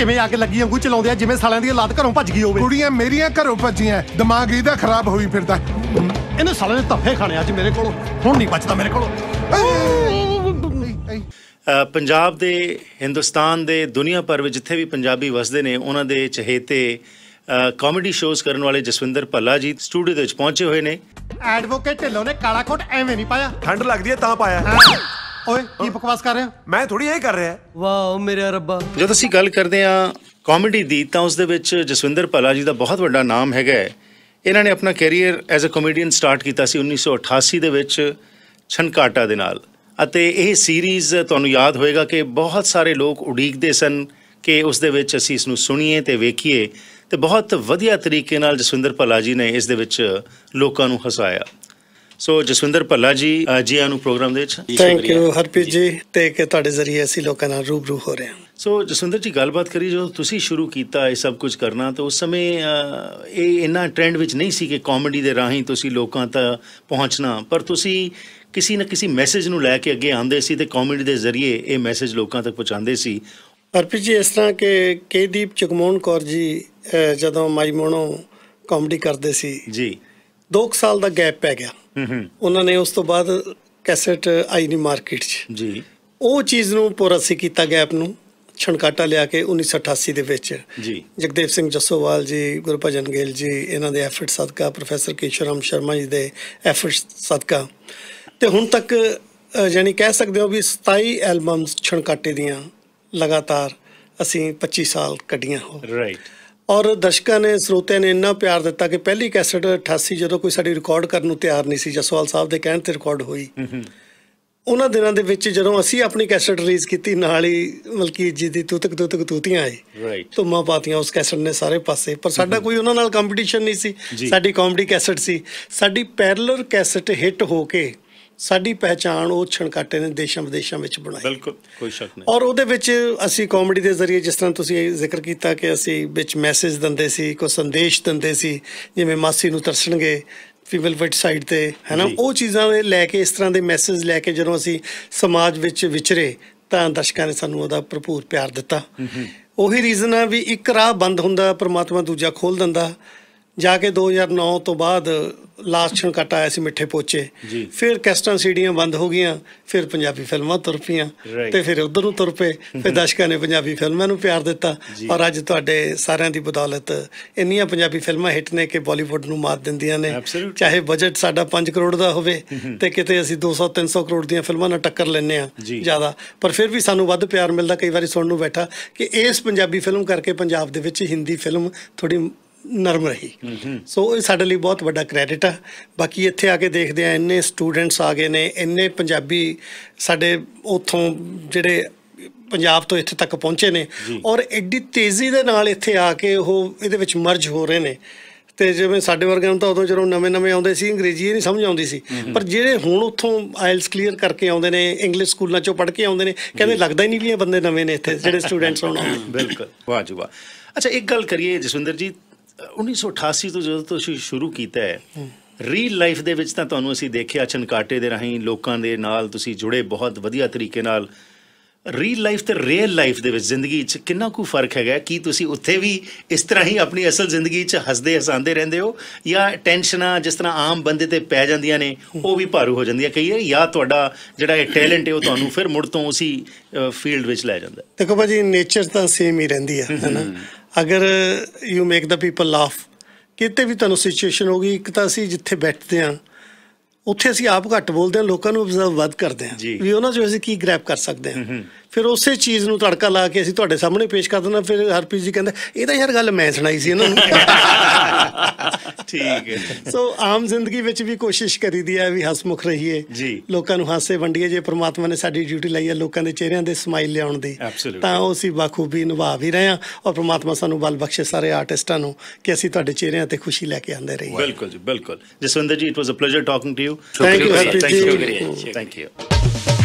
ਕਿਵੇਂ ਕੇ ਲੱਗੀ ਅੰਗੂ ਚਲਾਉਂਦੇ ਆ ਜਿਵੇਂ ਸਾਲਿਆਂ ਦੀ ਲਾਤ ਘਰੋਂ ਭੱਜ ਗਈ ਹੋਵੇ ਕੁੜੀਆਂ ਮੇਰੀਆਂ ਘਰੋਂ ਭੱਜੀਆਂ ਦਿਮਾਗ ਇਹਦਾ ਖਰਾਬ ਹੋਈ ਫਿਰਦਾ ਇਹਨੇ ਸਾਲਿਆਂ ਦੇ ਤੱਫੇ ਖਾਣੇ ਅੱਜ ਮੇਰੇ ਕੋਲ ਹੁਣ ਨਹੀਂ ਬਚਦਾ ਮੇਰੇ ਕੋਲ ਪੰਜਾਬ ਦੇ ਹਿੰਦੁਸਤਾਨ ਦੇ ਦੁਨੀਆ ਭਰ ਵਿੱਚ ਜਿੱਥੇ ਵੀ ਪੰਜਾਬੀ ਵਸਦੇ ਨੇ ਉਹਨਾਂ ਦੇ ਚਹੇਤੇ ਕਾਮੇਡੀ ਸ਼ੋਜ਼ ਕਰਨ ਵਾਲੇ ਜਸਵਿੰਦਰ ਭੱਲਾ ਜੀ ਸਟੂਡੀਓ ਦੇ ਵਿੱਚ ਪਹੁੰਚੇ ਹੋਏ ਨੇ ਐਡਵੋਕੇਟ ਢਿੱਲੋਂ ਨੇ ਕਾਲਾ ਕੋਟ ਐਵੇਂ ਨਹੀਂ ਪਾਇਆ ਠੰਡ ਲੱਗਦੀ ਹੈ ਤਾਂ ਪਾਇਆ ਓਏ ਕੀ ਬਕਵਾਸ ਕਰ ਰਿਹਾ ਮੈਂ ਥੋੜੀ ਇਹ ਕਰ ਰਿਹਾ ਵਾਓ ਮੇਰੇ ਰੱਬਾ ਜਦ ਅਸੀਂ ਗੱਲ ਕਰਦੇ ਆ ਕਾਮੇਡੀ ਦੀ ਤਾਂ ਉਸ ਦੇ ਵਿੱਚ ਜਸਵਿੰਦਰ ਭੱਲਾ ਜੀ ਦਾ ਬਹੁਤ ਵੱਡਾ ਨਾਮ ਹੈਗਾ ਇਹਨਾਂ ਨੇ ਆਪਣਾ career as a comedian start ਕੀਤਾ ਸੀ 1988 ਦੇ ਵਿੱਚ ਛਨਕਾਟਾ ਦੇ ਨਾਲ ਅਤੇ ਇਹ ਸੀਰੀਜ਼ ਤੁਹਾਨੂੰ ਯਾਦ ਹੋਵੇਗਾ ਕਿ ਬਹੁਤ ਸਾਰੇ ਲੋਕ ਉਡੀਕਦੇ ਸਨ ਕਿ ਉਸ ਦੇ ਵਿੱਚ ਅਸੀਂ ਇਸ ਨੂੰ ਸੁਣੀਏ ਤੇ ਵੇਖੀਏ ਤੇ ਬਹੁਤ ਵਧੀਆ ਤਰੀਕੇ ਨਾਲ ਜਸਵਿੰਦਰ ਭੱਲਾ ਜੀ ਨੇ ਇਸ ਦੇ ਵਿੱਚ ਲੋਕਾਂ ਨੂੰ ਹਸਾਇਆ ਸੋ ਜਸਵਿੰਦਰ ਭੱਲਾ ਜੀ ਜੀ ਆਨੂੰ ਪ੍ਰੋਗਰਾਮ ਦੇ ਵਿੱਚ ਥੈਂਕ ਯੂ ਹਰਪ੍ਰੀਤ ਜੀ ਤੇ ਕਿ ਤੁਹਾਡੇ ਜ਼ਰੀਏ ਅਸੀਂ ਲੋਕਾਂ ਨਾਲ ਰੂਬਰੂ ਹੋ ਰਹੇ ਹਾਂ ਸੋ ਜਸਵਿੰਦਰ ਜੀ ਗੱਲਬਾਤ ਕਰੀ ਜੋ ਤੁਸੀਂ ਸ਼ੁਰੂ ਕੀਤਾ ਇਹ ਸਭ ਕੁਝ ਕਰਨਾ ਤਾਂ ਉਸ ਸਮੇਂ ਇਹ ਇੰਨਾ ਟ੍ਰੈਂਡ ਵਿੱਚ ਨਹੀਂ ਸੀ ਕਿ ਕਾਮੇਡੀ ਦੇ ਰਾਹੀਂ ਤੁਸੀਂ ਲੋਕਾਂ ਤੱਕ ਪਹੁੰਚਣਾ ਪਰ ਤੁਸੀਂ ਕਿਸੇ ਨਾ ਕਿਸੇ ਮੈਸੇਜ ਨੂੰ ਲੈ ਕੇ ਅੱਗੇ ਆਉਂਦੇ ਸੀ ਤੇ ਕਾਮੇਡੀ ਦੇ ਜ਼ਰੀਏ ਇਹ ਮੈਸੇਜ ਲੋਕਾਂ ਤੱਕ ਪਹੁੰਚਾਉਂਦੇ ਸੀ ਹਰਪ੍ਰੀਤ ਜੀ ਇਸ ਤਰ੍ਹਾਂ ਕਿ ਕੇਦੀਪ ਚਕਮੋਨ ਕੌਰ ਜੀ ਜਦੋਂ ਮਾਈ ਮੋਣੋ ਕਾਮੇਡੀ ਕਰਦੇ ਸੀ ਜੀ 2 ਸਾਲ ਦਾ ਗੈਪ ਪੈ ਗਿਆ ਉਹਨਾਂ ਨੇ ਉਸ ਤੋਂ ਬਾਅਦ ਕੈਸਟ ਆਈ ਨਹੀਂ ਮਾਰਕੀਟ 'ਚ ਜੀ ਉਹ ਚੀਜ਼ ਨੂੰ ਪੂਰਾ ਸੀ ਕੀਤਾ ਗੈਪ ਨੂੰ ਛਣਕਾਟਾ ਲਿਆ ਕੇ 1988 ਦੇ ਵਿੱਚ ਜੀ ਜਗਦੇਵ ਸਿੰਘ ਜਸੋਵਾਲ ਜੀ ਗੁਰਭਜਨ ਗੇਲ ਜੀ ਇਹਨਾਂ ਦੇ ਐਫਰਟ ਸਦਕਾ ਪ੍ਰੋਫੈਸਰ ਕੇਸ਼ਰਮ ਸ਼ਰਮਾ ਜੀ ਦੇ ਐਫਰਟ ਸਦਕਾ ਤੇ ਹੁਣ ਤੱਕ ਯਾਨੀ ਕਹਿ ਸਕਦੇ ਹੋ ਵੀ 27 ਐਲਬਮਸ ਛਣਕਾਟੇ ਦੀਆਂ ਲਗਾਤਾਰ ਅਸੀਂ 25 ਸਾਲ ਕੱਢੀਆਂ ਹੋ ਰਾਈਟ ਔਰ ਦਰਸ਼ਕਾਂ ਨੇ ਸਰੋਤਿਆਂ ਨੇ ਇੰਨਾ ਪਿਆਰ ਦਿੱਤਾ ਕਿ ਪਹਿਲੀ ਕੈਸਟ 88 ਜਦੋਂ ਕੋਈ ਸਾਡੀ ਰਿਕਾਰਡ ਕਰਨ ਨੂੰ ਤਿਆਰ ਨਹੀਂ ਸੀ ਜਸਵਾਲ ਸਾਹਿਬ ਦੇ ਕਹਿਣ ਤੇ ਰਿਕਾਰਡ ਹੋਈ ਉਹਨਾਂ ਦਿਨਾਂ ਦੇ ਵਿੱਚ ਜਦੋਂ ਅਸੀਂ ਆਪਣੀ ਕੈਸਟ ਰਿਲੀਜ਼ ਕੀਤੀ ਨਾਲ ਹੀ ਮਲਕੀਤ ਜੀ ਦੀ ਤੂਤਕ ਤੂਤਕ ਤੂਤੀਆਂ ਆਏ ਧੁੰਮਾਂ ਪਾਤੀਆਂ ਉਸ ਕੈਸਟ ਨੇ ਸਾਰੇ ਪਾਸੇ ਪਰ ਸਾਡਾ ਕੋਈ ਉਹਨਾਂ ਨਾਲ ਕੰਪੀਟੀਸ਼ਨ ਨਹੀਂ ਸੀ ਸਾਡੀ ਕਾਮੇਡੀ ਕੈਸਟ ਸੀ ਸਾਡੀ ਪੈਰਲਰ ਕੈਸਟ ਹਿੱਟ ਹੋ ਕੇ ਸਾਡੀ ਪਹਿਚਾਣ ਉਹ ਛਣਕਾਟੇ ਨੇ ਦੇਸ਼ਾਂ ਵਿਦੇਸ਼ਾਂ ਵਿੱਚ ਬਣਾਈ ਬਿਲਕੁਲ ਕੋਈ ਸ਼ੱਕ ਨਹੀਂ ਔਰ ਉਹਦੇ ਵਿੱਚ ਅਸੀਂ ਕਾਮੇਡੀ ਦੇ ਜ਼ਰੀਏ ਜਿਸ ਤਰ੍ਹਾਂ ਤੁਸੀਂ ਜ਼ਿਕਰ ਕੀਤਾ ਕਿ ਅਸੀਂ ਵਿੱਚ ਮੈਸੇਜ ਦਿੰਦੇ ਸੀ ਕੋਈ ਸੰਦੇਸ਼ ਦਿੰਦੇ ਸੀ ਜਿਵੇਂ ਮਾਸੀ ਨੂੰ ਤਰਸਣਗੇ ਫੀਵਲ ਵੈਟ ਸਾਈਡ ਤੇ ਹਨਾ ਉਹ ਚੀਜ਼ਾਂ ਦੇ ਲੈ ਕੇ ਇਸ ਤਰ੍ਹਾਂ ਦੇ ਮੈਸੇਜ ਲੈ ਕੇ ਜਦੋਂ ਅਸੀਂ ਸਮਾਜ ਵਿੱਚ ਵਿਚਰੇ ਤਾਂ ਦਰਸ਼ਕਾਂ ਨੇ ਸਾਨੂੰ ਉਹਦਾ ਭਰਪੂਰ ਪਿਆਰ ਦਿੱਤਾ ਉਹੀ ਰੀਜ਼ਨ ਆ ਵੀ ਇੱਕ ਰਾਹ ਬੰਦ ਹੁੰਦਾ ਪਰਮਾਤਮਾ ਦੂਜਾ ਖੋਲ ਦਿੰਦਾ ਜਾ ਕੇ 2009 ਤੋਂ ਬਾਅਦ ਲਾਸਟ ਛਣ ਕੱਟ ਆਇਆ ਸੀ ਮਿੱਠੇ ਪੋਚੇ ਫਿਰ ਕੈਸਟਾਂ ਸੀਡੀਆਂ ਬੰਦ ਹੋ ਗਈਆਂ ਫਿਰ ਪੰਜਾਬੀ ਫਿਲਮਾਂ ਤੁਰ ਪਈਆਂ ਤੇ ਫਿਰ ਉਧਰ ਨੂੰ ਤੁਰ ਪਏ ਫਿਰ ਦਰਸ਼ਕਾਂ ਨੇ ਪੰਜਾਬੀ ਫਿਲਮਾਂ ਨੂੰ ਪਿਆਰ ਦਿੱਤਾ ਔਰ ਅੱਜ ਤੁਹਾਡੇ ਸਾਰਿਆਂ ਦੀ ਬਦੌਲਤ ਇੰਨੀਆਂ ਪੰਜਾਬੀ ਫਿਲਮਾਂ ਹਿੱਟ ਨੇ ਕਿ ਬਾਲੀਵੁੱਡ ਨੂੰ ਮਾਤ ਦਿੰਦੀਆਂ ਨੇ ਚਾਹੇ ਬਜਟ ਸਾਡਾ 5 ਕਰੋੜ ਦਾ ਹੋਵੇ ਤੇ ਕਿਤੇ ਅਸੀਂ 200 300 ਕਰੋੜ ਦੀਆਂ ਫਿਲਮਾਂ ਨਾਲ ਟੱਕਰ ਲੈਨੇ ਆ ਜ਼ਿਆਦਾ ਪਰ ਫਿਰ ਵੀ ਸਾਨੂੰ ਵੱਧ ਪਿਆਰ ਮਿਲਦਾ ਕਈ ਵਾਰੀ ਸੁਣਨ ਨੂੰ ਬੈਠਾ ਕਿ ਇਸ ਪੰਜਾਬੀ ਫਿਲਮ ਕਰਕੇ ਪੰਜਾਬ ਦੇ ਵਿੱਚ ਹਿੰਦੀ ਫਿਲਮ ਥੋੜੀ ਨਰਮ ਰਹੀ ਸੋ ਇਹ ਸਾਡੇ ਲਈ ਬਹੁਤ ਵੱਡਾ ਕ੍ਰੈਡਿਟ ਆ ਬਾਕੀ ਇੱਥੇ ਆ ਕੇ ਦੇਖਦੇ ਆ ਇੰਨੇ ਸਟੂਡੈਂਟਸ ਆ ਗਏ ਨੇ ਇੰਨੇ ਪੰਜਾਬੀ ਸਾਡੇ ਉਥੋਂ ਜਿਹੜੇ ਪੰਜਾਬ ਤੋਂ ਇੱਥੇ ਤੱਕ ਪਹੁੰਚੇ ਨੇ ਔਰ ਐਡੀ ਤੇਜ਼ੀ ਦੇ ਨਾਲ ਇੱਥੇ ਆ ਕੇ ਉਹ ਇਹਦੇ ਵਿੱਚ ਮਰਜ ਹੋ ਰਹੇ ਨੇ ਤੇ ਜਿਵੇਂ ਸਾਡੇ ਵਰਗਿਆਂ ਨੂੰ ਤਾਂ ਉਦੋਂ ਜਦੋਂ ਨਵੇਂ-ਨਵੇਂ ਆਉਂਦੇ ਸੀ ਅੰਗਰੇਜ਼ੀ ਇਹ ਨਹੀਂ ਸਮਝ ਆਉਂਦੀ ਸੀ ਪਰ ਜਿਹੜੇ ਹੁਣ ਉੱਥੋਂ ਆਇਲਸ ਕਲੀਅਰ ਕਰਕੇ ਆਉਂਦੇ ਨੇ ਇੰਗਲਿਸ਼ ਸਕੂਲਾਂ ਚੋਂ ਪੜ੍ਹ ਕੇ ਆਉਂਦੇ ਨੇ ਕਹਿੰਦੇ ਲੱਗਦਾ ਹੀ ਨਹੀਂ ਵੀ ਇਹ ਬੰਦੇ ਨਵੇਂ ਨੇ ਇੱਥੇ ਜਿਹੜੇ ਸਟੂਡੈਂਟਸ ਹੋਣ ਆਉਂਦੇ ਬਿਲਕੁਲ ਵਾਹ ਜੀ ਵਾਹ ਅੱਛਾ ਇੱਕ ਗੱਲ ਕਰੀਏ ਜਸਵਿੰਦਰ ਜੀ 1988 ਤੋਂ ਜਦੋਂ ਤੁਸੀਂ ਸ਼ੁਰੂ ਕੀਤਾ ਹੈ ਰੀਅਲ ਲਾਈਫ ਦੇ ਵਿੱਚ ਤਾਂ ਤੁਹਾਨੂੰ ਅਸੀਂ ਦੇਖਿਆ ਚਨਕਾਟੇ ਦੇ ਰਾਹੀਂ ਲੋਕਾਂ ਦੇ ਨਾਲ ਤੁਸੀਂ ਜੁੜੇ ਬਹੁਤ ਵਧੀਆ ਤਰੀਕੇ ਨਾਲ ਰੀਅਲ ਲਾਈਫ ਤੇ ਰੀਅਲ ਲਾਈਫ ਦੇ ਵਿੱਚ ਜ਼ਿੰਦਗੀ 'ਚ ਕਿੰਨਾ ਕੁ ਫਰਕ ਹੈਗਾ ਕਿ ਤੁਸੀਂ ਉੱਥੇ ਵੀ ਇਸ ਤਰ੍ਹਾਂ ਹੀ ਆਪਣੀ ਅਸਲ ਜ਼ਿੰਦਗੀ 'ਚ ਹੱਸਦੇ ਹਸਾਉਂਦੇ ਰਹਿੰਦੇ ਹੋ ਜਾਂ ਟੈਨਸ਼ਨਾਂ ਜਿਸ ਤਰ੍ਹਾਂ ਆਮ ਬੰਦੇ ਤੇ ਪੈ ਜਾਂਦੀਆਂ ਨੇ ਉਹ ਵੀ ਭਾਰੂ ਹੋ ਜਾਂਦੀਆਂ ਕਈ ਵਾਰ ਜਾਂ ਤੁਹਾਡਾ ਜਿਹੜਾ ਇਹ ਟੈਲੈਂਟ ਹੈ ਉਹ ਤੁਹਾਨੂੰ ਫਿਰ ਮੁੜ ਤੋਂ ਉਸੇ ਫੀਲਡ ਵਿੱਚ ਲੈ ਜਾਂਦਾ ਦੇਖੋ ਭਾਜੀ ਨੇਚਰ ਤਾਂ ਸੇਮ ਹੀ ਰਹਿੰਦੀ ਹੈ ਹਨਾ ਅਗਰ you make the people laugh ਕਿਤੇ ਵੀ ਤੁਹਾਨੂੰ ਸਿਚੁਏਸ਼ਨ ਹੋਗੀ ਇੱਕ ਤਾਂ ਅਸੀਂ ਜਿੱਥੇ ਬੈਠਦੇ ਆਂ ਉੱਥੇ ਅਸੀਂ ਆਪ ਘੱਟ ਬੋਲਦੇ ਆ ਲੋਕਾਂ ਨੂੰ ਅਬਜ਼ਰਵ ਵੱਧ ਕਰਦੇ ਆ ਵੀ ਉਹਨਾਂ ਚੋਂ ਅਸੀਂ ਕੀ ਗ੍ਰੈਬ ਕਰ ਸਕਦੇ ਆ ਫਿਰ ਉਸੇ ਚੀਜ਼ ਨੂੰ ਤੜਕਾ ਲਾ ਕੇ ਅਸੀਂ ਤੁਹਾਡੇ ਸਾਹਮਣੇ ਪੇਸ਼ ਕਰ ਦਿੰਦਾ ਫਿਰ ਹਰਪ੍ਰੀਤ ਜੀ ਕਹਿੰਦਾ ਇਹ ਤਾਂ ਯਾਰ ਗੱਲ ਮੈਂ ਸੁਣਾਈ ਸੀ ਇਹਨਾਂ ਨੂੰ ਠੀਕ ਹੈ ਸੋ ਆਮ ਜ਼ਿੰਦਗੀ ਵਿੱਚ ਵੀ ਕੋਸ਼ਿਸ਼ ਕਰੀਦੀ ਆ ਵੀ ਹਸਮੁਖ ਰਹੀਏ ਲੋਕਾਂ ਨੂੰ ਹਾਸੇ ਵੰਡੀਏ ਜੇ ਪ੍ਰਮਾਤਮਾ ਨੇ ਸਾਡੀ ਡਿਊਟੀ ਲਈ ਹੈ ਲੋਕਾਂ ਦੇ ਚਿਹਰਿਆਂ ਦੇ ਸਮਾਈਲ ਲਿਆਉਣ ਦੀ ਤਾਂ ਉਹ ਅਸੀਂ ਬਾਖੂਬੀ ਨਿਭਾ ਵੀ ਰਹੇ ਹਾਂ ਔਰ ਪ੍ਰਮਾਤਮਾ ਸਾਨੂੰ ਬਲ ਬਖਸ਼ੇ ਸਾਰੇ ਆਰਟਿਸਟਾਂ ਨੂੰ ਕਿ ਅਸੀਂ ਤੁਹਾਡੇ ਚਿਹਰਿਆਂ ਤੇ ਖੁਸ਼ੀ ਲੈ ਕੇ ਆਂਦੇ ਰਹੀਏ ਬਿਲਕੁਲ ਜੀ ਬਿਲਕੁਲ Jasvinder ji it was a pleasure talking to you thank you thank you thank you